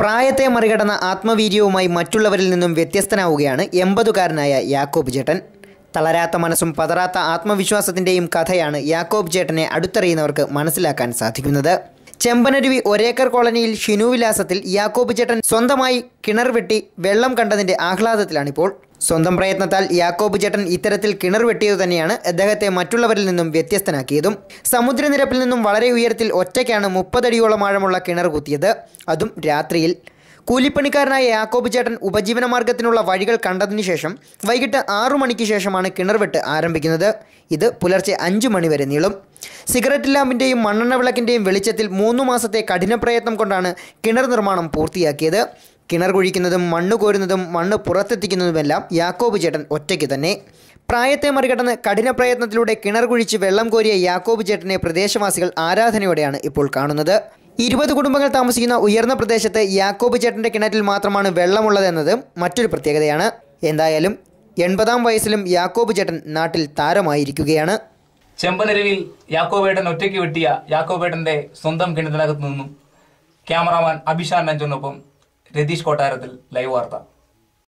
പ്രായത്തെ മറികടന്ന ആത്മവീര്യവുമായി മറ്റുള്ളവരിൽ നിന്നും വ്യത്യസ്തനാവുകയാണ് എൺപതുകാരനായ യാക്കോബ് ചേട്ടൻ തളരാത്ത മനസ്സും പതറാത്ത ആത്മവിശ്വാസത്തിൻ്റെയും കഥയാണ് യാക്കോബ് ചേട്ടനെ അടുത്തറിയുന്നവർക്ക് മനസ്സിലാക്കാൻ സാധിക്കുന്നത് ചെമ്പനരുവി ഒരേക്കർ കോളനിയിൽ ഷിനുവിലാസത്തിൽ യാക്കോബ് ചേട്ടൻ സ്വന്തമായി കിണർ വെട്ടി വെള്ളം കണ്ടതിൻ്റെ ആഹ്ലാദത്തിലാണിപ്പോൾ സ്വന്തം പ്രയത്നത്താൽ യാക്കോബ് ചേട്ടൻ ഇത്തരത്തിൽ കിണർ വെട്ടിയത് തന്നെയാണ് അദ്ദേഹത്തെ മറ്റുള്ളവരിൽ നിന്നും വ്യത്യസ്തനാക്കിയതും സമുദ്രനിരപ്പിൽ നിന്നും വളരെ ഉയരത്തിൽ ഒറ്റയ്ക്കാണ് മുപ്പതടിയോളം ആഴമുള്ള കിണർ കുത്തിയത് അതും രാത്രിയിൽ കൂലിപ്പണിക്കാരനായ യാക്കോബ് ചേട്ടൻ മാർഗത്തിനുള്ള വഴികൾ കണ്ടതിന് ശേഷം വൈകിട്ട് ആറു മണിക്ക് ശേഷമാണ് കിണർവെട്ട് ആരംഭിക്കുന്നത് ഇത് പുലർച്ചെ അഞ്ചു മണിവരെ നീളും സിഗരറ്റ് ലാമ്പിൻ്റെയും മണ്ണെണ്ണ വിളക്കിൻ്റെയും വെളിച്ചത്തിൽ മൂന്നു മാസത്തെ കഠിനപ്രയത്നം കൊണ്ടാണ് കിണർ നിർമ്മാണം പൂർത്തിയാക്കിയത് കിണർ കുഴിക്കുന്നതും മണ്ണ് കോരുന്നതും മണ്ണ് പുറത്തെത്തിക്കുന്നതുമെല്ലാം യാക്കോബ് ചേട്ടൻ ഒറ്റയ്ക്ക് തന്നെ പ്രായത്തെ മറികടന്ന് കഠിന പ്രയത്നത്തിലൂടെ കിണർ കുഴിച്ച് വെള്ളം കോരിയ യാക്കോബ് ചേട്ടനെ പ്രദേശവാസികൾ ആരാധനയോടെയാണ് ഇപ്പോൾ കാണുന്നത് ഇരുപത് കുടുംബങ്ങൾ താമസിക്കുന്ന ഉയർന്ന പ്രദേശത്ത് യാക്കോബ് ചേട്ടൻ്റെ കിണറ്റിൽ മാത്രമാണ് വെള്ളമുള്ളതെന്നത് മറ്റൊരു പ്രത്യേകതയാണ് എന്തായാലും എൺപതാം വയസ്സിലും യാക്കോബ് ചേട്ടൻ നാട്ടിൽ താരമായിരിക്കുകയാണ് ചെമ്പനരുവിൽ യാക്കോബേട്ടൻ ഒറ്റയ്ക്ക് വെട്ടിയ യാക്കോബേട്ടൻ്റെ സ്വന്തം കിണറ്റിനകത്ത് നിന്നും ക്യാമറാമാൻ അഭിഷാൻ അഞ്ചനൊപ്പം രതീഷ് കൊട്ടാരത്തിൽ ലൈവ് വാർത്ത